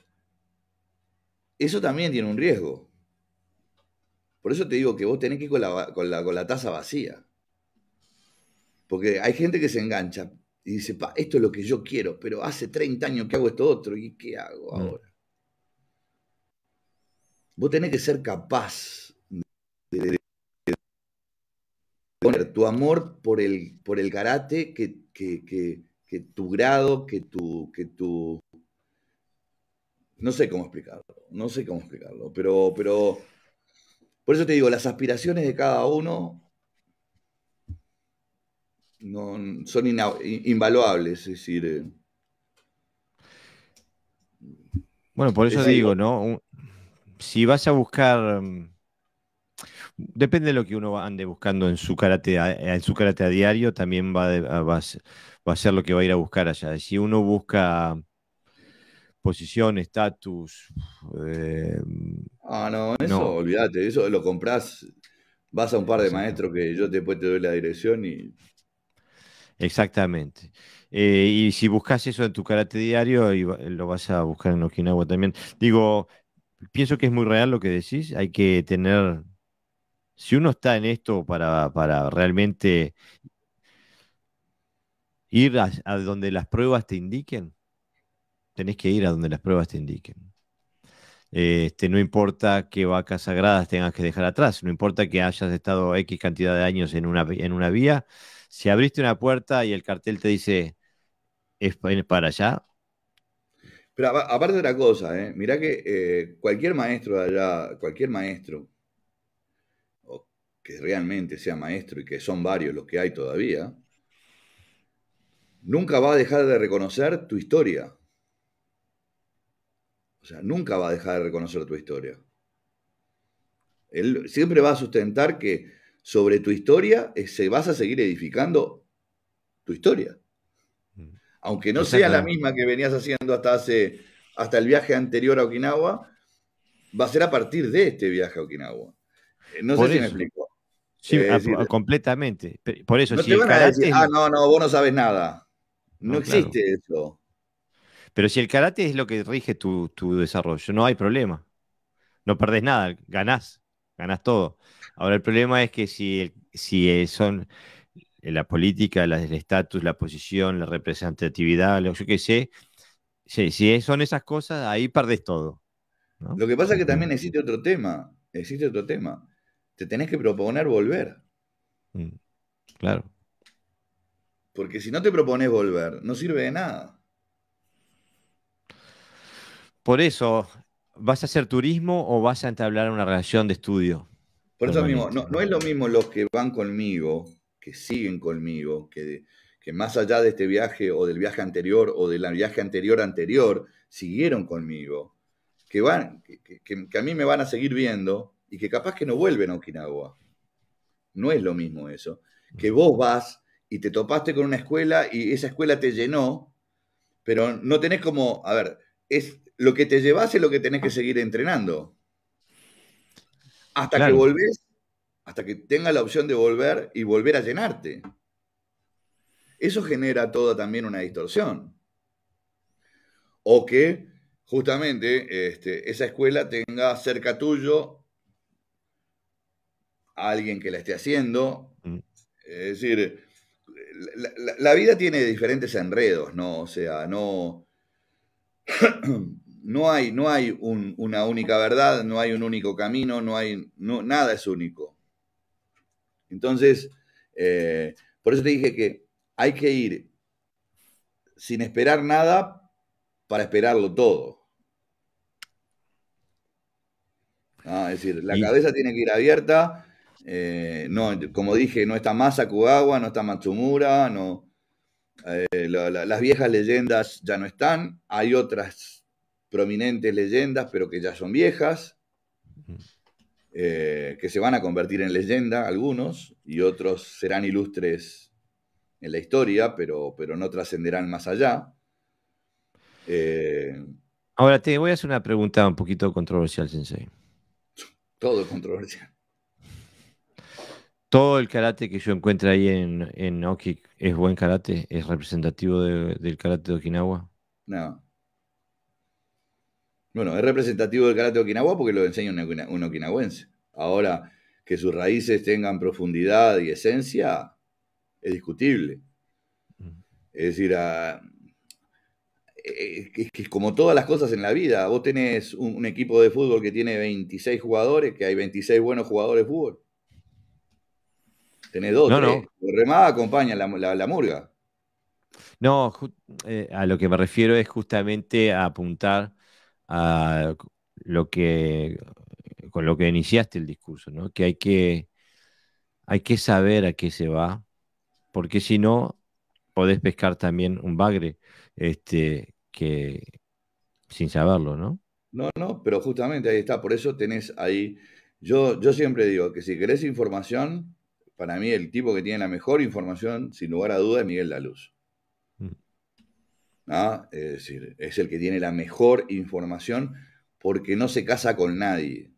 eso también tiene un riesgo. Por eso te digo que vos tenés que ir con la, con la, taza vacía. Porque hay gente que se engancha y dice, esto es lo que yo quiero, pero hace 30 años que hago esto otro, ¿y qué hago mm. ahora? Vos tenés que ser capaz de, poner tu amor por el, por el karate, que, tu grado, que tu, que No sé cómo explicarlo, no sé cómo explicarlo, pero, pero por eso te digo, las aspiraciones de cada uno no, son invaluables, es decir... Eh, bueno, por eso digo, ¿no? si vas a buscar. Mm, depende de lo que uno ande buscando en su karate a, en su karate diario, también va, a ser, lo que va a ir a buscar allá. Si uno busca posición, estatus. Eh, ah, no, eso no. olvídate, eso lo compras. Vas a un par de maestros que yo después te doy la dirección y. Exactamente. Eh, y si buscas eso en tu karate diario, lo vas a buscar en Okinawa también. Digo, pienso que es muy real lo que decís. Hay que tener. Si uno está en esto para, realmente ir a, donde las pruebas te indiquen, tenés que ir a donde las pruebas te indiquen. Este, no importa qué vacas sagradas tengas que dejar atrás, no importa que hayas estado X cantidad de años en una, en una vía, si abriste una puerta y el cartel te dice es para allá, pero aparte de la cosa, ¿eh? mirá que eh, cualquier maestro de allá, cualquier maestro, o que realmente sea maestro y que son varios los que hay todavía, nunca va a dejar de reconocer tu historia. O sea, nunca va a dejar de reconocer tu historia. Él siempre va a sustentar que sobre tu historia eh, se vas a seguir edificando tu historia aunque no sea la misma que venías haciendo hasta hace hasta el viaje anterior a Okinawa, va a ser a partir de este viaje a Okinawa. Eh, no sé si me explico. Sí, eh, ah, completamente. Por eso, no si ah, no, no, vos no sabes nada. No, existe eso. Pero si el karate es lo que rige tu, desarrollo, no hay problema. No perdés nada, ganás, ganás todo. Ahora el problema es que si, si son eh, la política, el estatus, la posición, la representatividad, lo, yo qué sé. Sí, si son esas cosas, ahí perdés todo. Lo que pasa es que también existe otro tema. Existe otro tema. Te tenés que proponer volver. Mm, claro. Porque si no te propones volver, no sirve de nada. Por eso, ¿vas a hacer turismo o vas a entablar una relación de estudio? Por eso mismo, no, no es lo mismo los que van conmigo que siguen conmigo, que, que más allá de este viaje o del viaje anterior o del viaje anterior anterior, siguieron conmigo, que, van, que, a mí me van a seguir viendo y que capaz que no vuelven a Okinawa. No es lo mismo eso. Que vos vas y te topaste con una escuela y esa escuela te llenó, pero no tenés como, a ver, es lo que te llevas es lo que tenés que seguir entrenando. Hasta que volvés hasta que tenga la opción de volver y volver a llenarte. Eso genera toda también una distorsión. O que justamente este, esa escuela tenga cerca tuyo a alguien que la esté haciendo. Mm. Es decir, la, vida tiene diferentes enredos, ¿no? O sea, no, [clears throat] no hay, no hay una única verdad, no hay un único camino, no hay, nada es único. Entonces, eh, por eso te dije que hay que ir sin esperar nada para esperarlo todo. Ah, es decir, la cabeza tiene que ir abierta. Eh, no, como dije, no está más Akugawa, no está Matsumura, no, eh, las viejas leyendas ya no están. Hay otras prominentes leyendas, pero que ya son viejas. Eh, que se van a convertir en leyenda algunos y otros serán ilustres en la historia, pero, pero no trascenderán más allá. Eh, Ahora te voy a hacer una pregunta un poquito controversial, Sensei. Todo controversial. Todo el karate que yo encuentro ahí en, en Oki es buen karate, es representativo del karate de Okinawa. No. Bueno, es representativo del karate de Okinawa porque lo enseña un, un Ahora, que sus raíces tengan profundidad y esencia es discutible. Mm. Es decir, eh, es que como todas las cosas en la vida, vos tenés un, equipo de fútbol que tiene 26 jugadores, que hay 26 buenos jugadores de fútbol. Tenés dos, no, acompaña la, murga. No, eh, a lo que me refiero es justamente a apuntar lo que con lo que iniciaste el discurso, ¿no? Que hay que hay que saber a qué se va, porque si no podés pescar también un bagre, este que sin saberlo, ¿no? No, no, pero justamente ahí está, por eso tenés ahí yo, yo siempre digo que si querés información, para mí el tipo que tiene la mejor información, sin lugar a duda, es Miguel Luz. Es decir, es el que tiene la mejor información porque no se casa con nadie.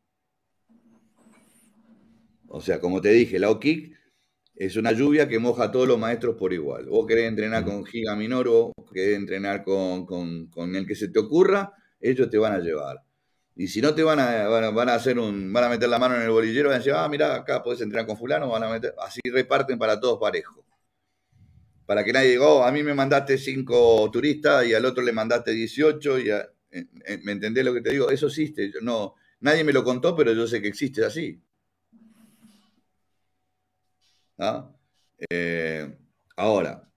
O sea, como te dije, la OKIC es una lluvia que moja a todos los maestros por igual. Vos querés entrenar con Giga Minoro, querés entrenar con, con, con, el que se te ocurra, ellos te van a llevar. Y si no te van a, van a, hacer un, van a meter la mano en el bolillero, van a decir, ah, mira, acá puedes entrenar con fulano, van a meter, así reparten para todos parejo para que nadie diga, oh, a mí me mandaste cinco turistas y al otro le mandaste 18. Y eh, eh, ¿Me entendés lo que te digo? Eso existe. no, nadie me lo contó, pero yo sé que existe así. ¿Ah? Eh, ahora,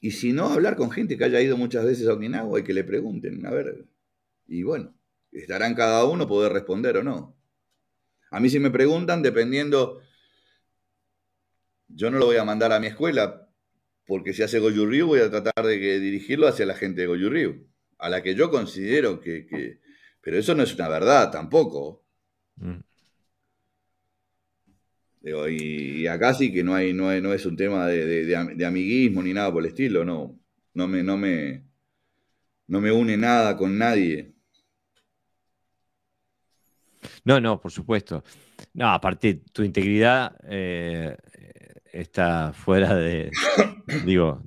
y si no, hablar con gente que haya ido muchas veces a Okinawa y que le pregunten, a ver, y bueno, estarán cada uno poder responder o no. A mí si me preguntan, dependiendo, yo no lo voy a mandar a mi escuela, porque si hace Goyurriu voy a tratar de dirigirlo hacia la gente de Goyurriu, a la que yo considero que, Pero eso no es una verdad tampoco. Mm. y, acá sí que no, es un tema de, amiguismo ni nada por el estilo, no. No me, no me, no me une nada con nadie. No, no, por supuesto. No, aparte, tu integridad eh, está fuera de, digo,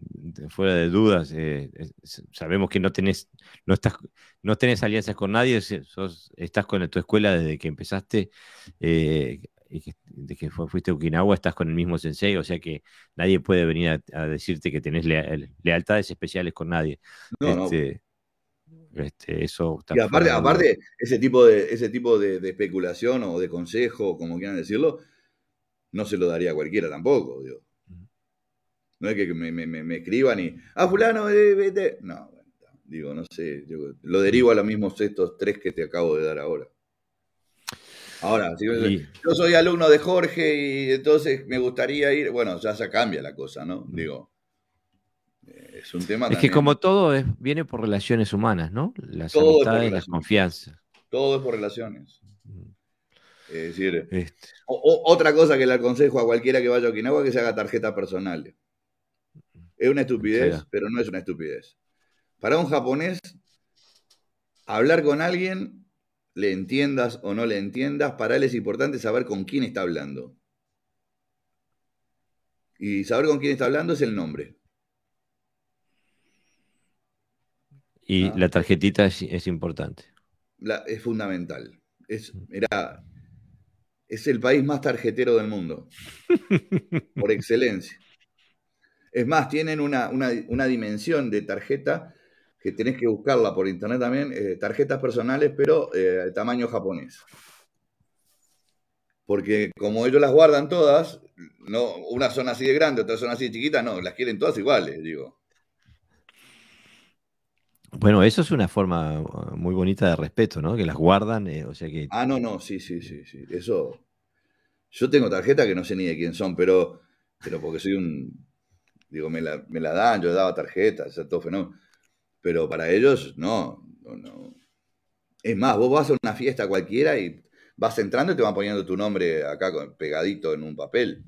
fuera de dudas. Eh, sabemos que no tenés, no estás, no tenés alianzas con nadie, estás con tu escuela desde que empezaste, desde eh, que fuiste a Okinawa, estás con el mismo sensei, o sea que nadie puede venir a, decirte que tenés lealtades especiales con nadie. No, este, este, eso y aparte, ese tipo de, ese tipo de especulación o de consejo, como quieran decirlo, no se lo daría a cualquiera tampoco, digo. No es que me, escriban y, ah, fulano, vete. Eh, eh, eh". No, digo, no sé, lo derivo a los mismos estos tres que te acabo de dar ahora. Ahora, yo, soy alumno de Jorge y entonces me gustaría ir, bueno, ya se cambia la cosa, ¿no? Digo, es un tema... Es que como todo viene por relaciones humanas, ¿no? La todo y las confianza. Todo es por relaciones decir, este. otra cosa que le aconsejo a cualquiera que vaya a Okinawa es que se haga tarjeta personal. Es una estupidez, pero no es una estupidez. Para un japonés, hablar con alguien, le entiendas o no le entiendas, para él es importante saber con quién está hablando. Y saber con quién está hablando es el nombre. Y ah. la tarjetita es, importante. es fundamental. Es, era, es el país más tarjetero del mundo, [laughs] por excelencia. Es más, tienen una, dimensión de tarjeta que tenés que buscarla por internet también, eh, tarjetas personales, pero de eh, tamaño japonés. Porque como ellos las guardan todas, no, unas son así de grandes, otras son así de chiquitas, no, las quieren todas iguales, digo. Bueno, eso es una forma eh, muy bonita de respeto, ¿no? Que las guardan, o sea que... Ah, no, no, sí, sí, sí, sí. Eso, yo tengo tarjetas que no sé ni de quién son, pero, pero porque soy un. Digo, me la, me la dan, yo daba tarjetas, todo no Pero para ellos, no, Es más, vos vas a una fiesta cualquiera y vas entrando y te van poniendo tu nombre acá pegadito en un papel.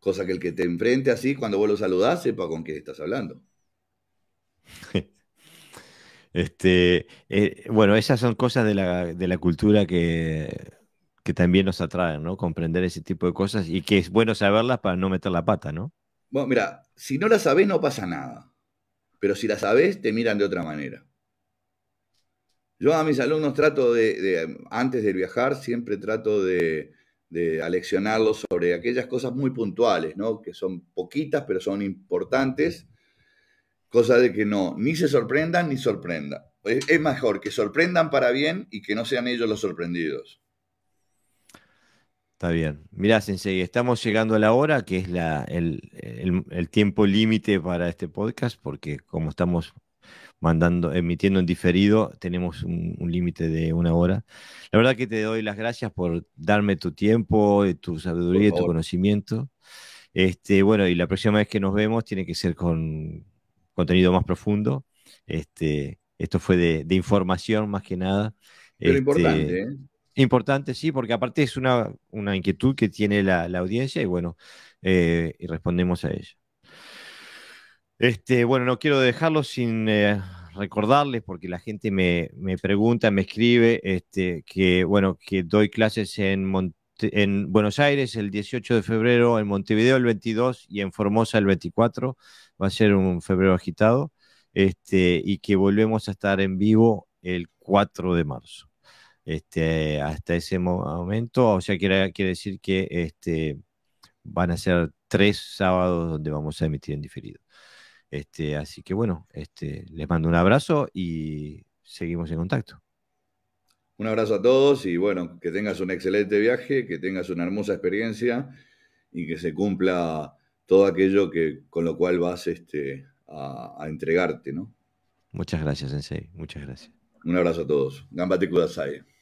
Cosa que el que te enfrente así, cuando vos lo saludás, sepa con qué estás hablando. [laughs] Este, eh, bueno, esas son cosas de la cultura que que también nos atraen, ¿no? Comprender ese tipo de cosas y que es bueno saberlas para no meter la pata, ¿no? Bueno, mira, si no las sabes no pasa nada, pero si las sabes te miran de otra manera. Yo a mis alumnos trato de, antes de viajar, siempre trato de, de aleccionarlos sobre aquellas cosas muy puntuales, ¿no? Que son poquitas, pero son importantes, cosa de que no, ni se sorprendan ni sorprendan. es mejor que sorprendan para bien y que no sean ellos los sorprendidos. Está bien. Mirá, Sensei, estamos llegando a la hora, que es la, el, el, tiempo límite para este podcast, porque como estamos mandando, emitiendo en diferido, tenemos un, límite de una hora. La verdad que te doy las gracias por darme tu tiempo, tu sabiduría, tu conocimiento. Este, bueno, y la próxima vez que nos vemos tiene que ser con contenido más profundo. Este, esto fue de, información más que nada. Pero este, importante, ¿eh? Importante, sí, porque aparte es una, inquietud que tiene la, audiencia y bueno, eh, y respondemos a ella. Este, bueno, no quiero dejarlo sin eh, recordarles, porque la gente me, me pregunta, me escribe, este, que bueno, que doy clases en en Buenos Aires el 18 de febrero, en Montevideo el 22 y en Formosa el 24. Va a ser un febrero agitado. Este, y que volvemos a estar en vivo el 4 de marzo este, hasta ese momento. O sea, quiere, quiere decir que este, van a ser tres sábados donde vamos a emitir en diferido. Este, así que bueno, este, les mando un abrazo y seguimos en contacto. Un abrazo a todos y bueno, que tengas un excelente viaje, que tengas una hermosa experiencia y que se cumpla todo aquello que, con lo cual vas a, entregarte, Muchas gracias, Sensei. Muchas gracias. Un abrazo a todos. Gambate Kudasai.